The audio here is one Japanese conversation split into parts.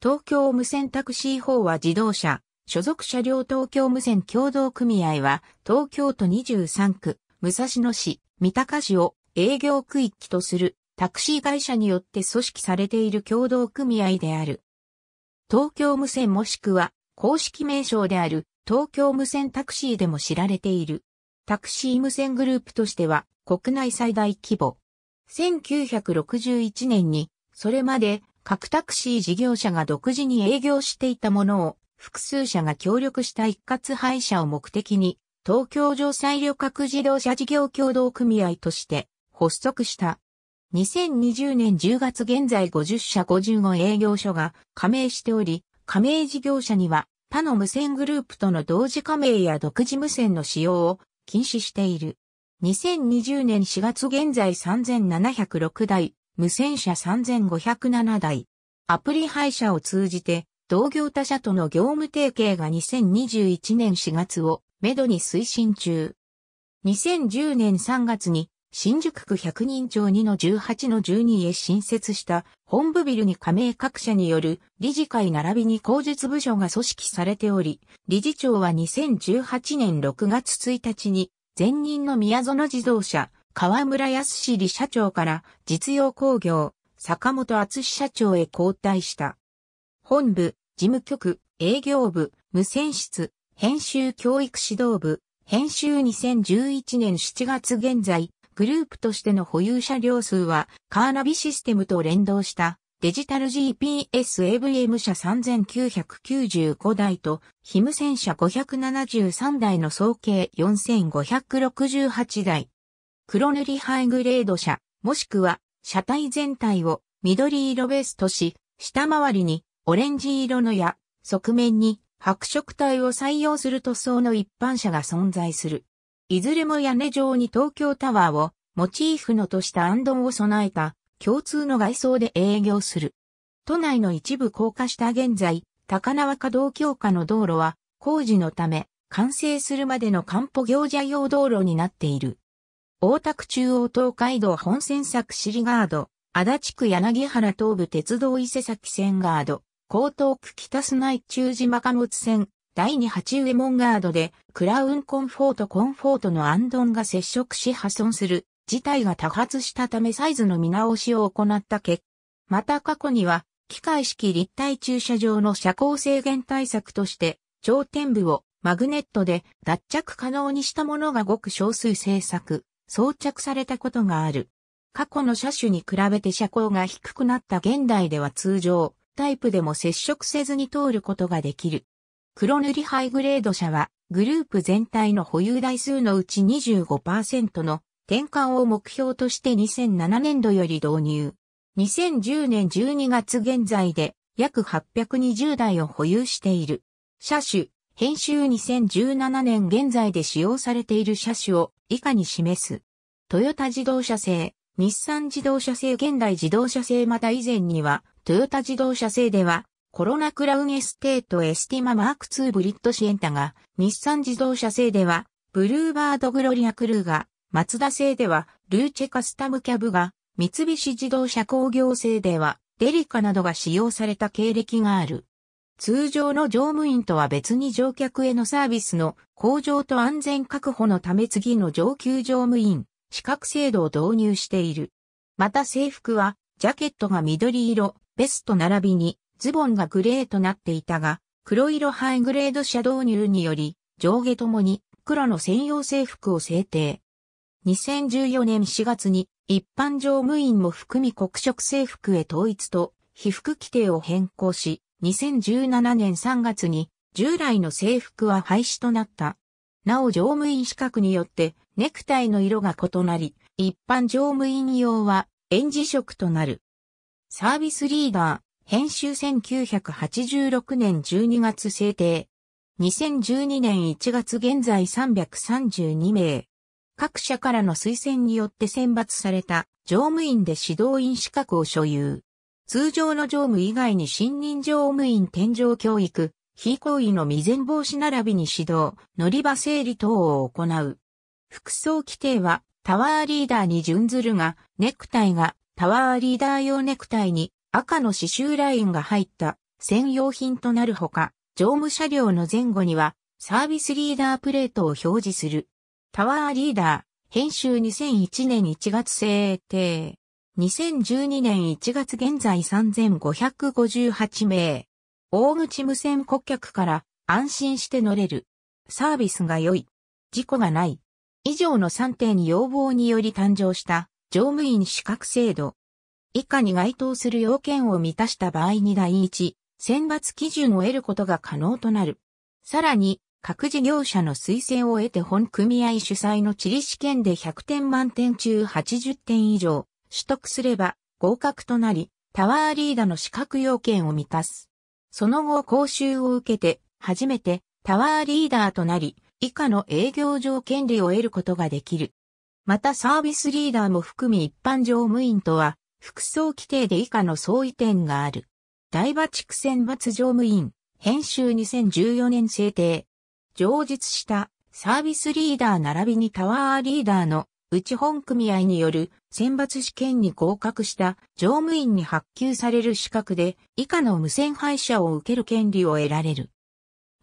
東京無線タクシー法は自動車、所属車両東京無線協同組合は、東京都23区、武蔵野市、三鷹市を営業区域とするタクシー会社によって組織されている協同組合である。東京無線もしくは公式名称である東京無線タクシーでも知られている。タクシー無線グループとしては国内最大規模。1961年にそれまで各タクシー事業者が独自に営業していたものを、複数社が協力した一括配車を目的に、東京城西旅客自動車事業協同組合として発足した。2020年10月現在50社55営業所が加盟しており、加盟事業者には他の無線グループとの同時加盟や独自無線の使用を禁止している。2020年4月現在3706台、無線車3507台。アプリ配車を通じて、同業他社との業務提携が2021年4月をめどに推進中。2010年3月に新宿区百人町2の18の12へ新設した本部ビルに加盟各社による理事会並びに工術部署が組織されており、理事長は2018年6月1日に前任の宮園自動車河村康理社長から実用工業、坂本厚社長へ交代した。本部、事務局、営業部、無線室、編集教育指導部、編集2011年7月現在、グループとしての保有車両数は、カーナビシステムと連動した、デジタル GPSAVM 車3995台と、非無線車573台の総計4568台。黒塗りハイグレード車、もしくは車体全体を緑色ベースとし、下回りにオレンジ色のや側面に白色体を採用する塗装の一般車が存在する。いずれも屋根上に東京タワーをモチーフのとしたアンドンを備えた共通の外装で営業する。都内の一部高架下現在、高輪可道強化の道路は工事のため完成するまでの漢方行者用道路になっている。大田区中央東海道本線作尻ガード、足立区柳原東部鉄道伊勢崎線ガード、江東区北砂内中島貨物線、第二八右衛門ガードで、クラウンコンフォートコンフォートのアンドンが接触し破損する、事態が多発したためサイズの見直しを行った結果、また過去には、機械式立体駐車場の車高制限対策として、頂点部をマグネットで脱着可能にしたものがごく少数制作。装着されたことがある。過去の車種に比べて車高が低くなった現代では通常、タイプでも接触せずに通ることができる。黒塗りハイグレード車は、グループ全体の保有台数のうち25%の転換を目標として2007年度より導入。2010年12月現在で約820台を保有している。車種、編集2017年現在で使用されている車種を以下に示す。トヨタ自動車製、日産自動車製、現代自動車製また以前には、トヨタ自動車製では、コロナクラウンエステートエスティママーク2ブリッドシエンタが、日産自動車製では、ブルーバードグロリアクルーが、マツダ製では、ルーチェカスタムキャブが、三菱自動車工業製では、デリカなどが使用された経歴がある。通常の乗務員とは別に乗客へのサービスの向上と安全確保のため次の上級乗務員資格制度を導入している。また制服はジャケットが緑色、ベスト並びにズボンがグレーとなっていたが、黒色ハイグレード車導入により上下ともに黒の専用制服を制定。2014年4月に一般乗務員も含み黒色制服へ統一と被服規定を変更し、2017年3月に従来の制服は廃止となった。なお乗務員資格によってネクタイの色が異なり、一般乗務員用は園児色となる。サービスリーダー、編集1986年12月制定。2012年1月現在332名。各社からの推薦によって選抜された乗務員で指導員資格を所有。通常の乗務以外に新任乗務員天井教育、非行為の未然防止並びに指導、乗り場整理等を行う。服装規定はタワーリーダーに準ずるが、ネクタイがタワーリーダー用ネクタイに赤の刺繍ラインが入った専用品となるほか、乗務車両の前後にはサービスリーダープレートを表示する。タワーリーダー、編集2001年1月制定。2012年1月現在3558名。大口無線顧客から安心して乗れる。サービスが良い。事故がない。以上の3点要望により誕生した乗務員資格制度。以下に該当する要件を満たした場合に第一、選抜基準を得ることが可能となる。さらに、各事業者の推薦を得て本組合主催の地理試験で100点満点中80点以上、取得すれば合格となり、タワーリーダーの資格要件を満たす。その後講習を受けて、初めてタワーリーダーとなり、以下の営業上権利を得ることができる。またサービスリーダーも含み一般乗務員とは、服装規定で以下の相違点がある。大場畜選抜乗務員、編集2014年制定。上述したサービスリーダー並びにタワーリーダーの内本組合による選抜試験に合格した乗務員に発給される資格で以下の無線配車を受ける権利を得られる。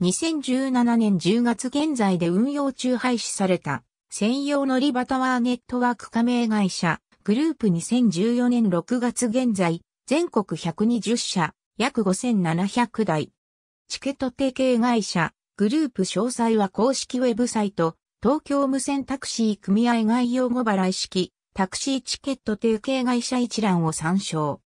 2017年10月現在で運用中廃止された専用乗り場タワーネットワーク加盟会社グループ2014年6月現在全国120社約5700台チケット提携会社グループ詳細は公式ウェブサイト東京無線タクシー組合概要後払い式、タクシーチケット提携会社一覧を参照。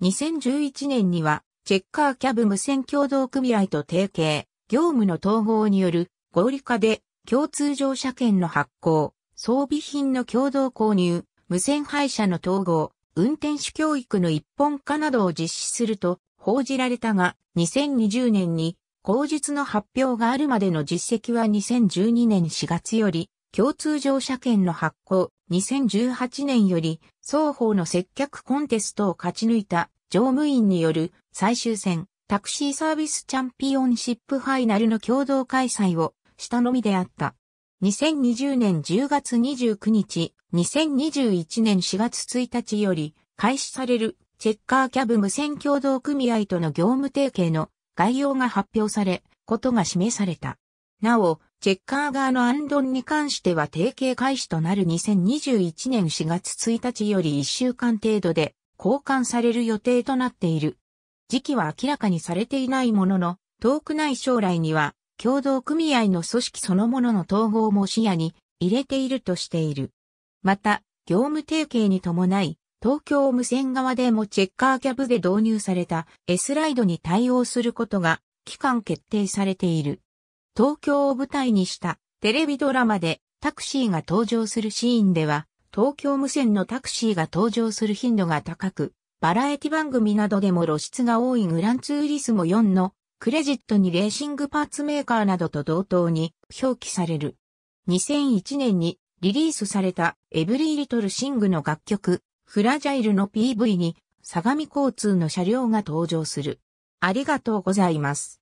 2011年には、チェッカーキャブ無線共同組合と提携、業務の統合による合理化で共通乗車券の発行、装備品の共同購入、無線配車の統合、運転手教育の一本化などを実施すると報じられたが、2020年に口述の発表があるまでの実績は2012年4月より、共通乗車券の発行、2018年より、双方の接客コンテストを勝ち抜いた、乗務員による最終戦、タクシーサービスチャンピオンシップファイナルの共同開催をしたのみであった。2020年10月29日、2021年4月1日より開始されるチェッカーキャブ無線共同組合との業務提携の概要が発表され、ことが示された。なお、チェッカー側のアンドンに関しては提携開始となる2021年4月1日より1週間程度で交換される予定となっている。時期は明らかにされていないものの、遠くない将来には共同組合の組織そのものの統合も視野に入れているとしている。また、業務提携に伴い、東京無線側でもチェッカーキャブで導入された S ライドに対応することが期間決定されている。東京を舞台にしたテレビドラマでタクシーが登場するシーンでは東京無線のタクシーが登場する頻度が高く、バラエティ番組などでも露出が多いグランツーリスモ4のクレジットにレーシングパーツメーカーなどと同等に表記される。2001年にリリースされたエブリーリトルシングの楽曲フラジャイルの PV に相模交通の車両が登場する。ありがとうございます。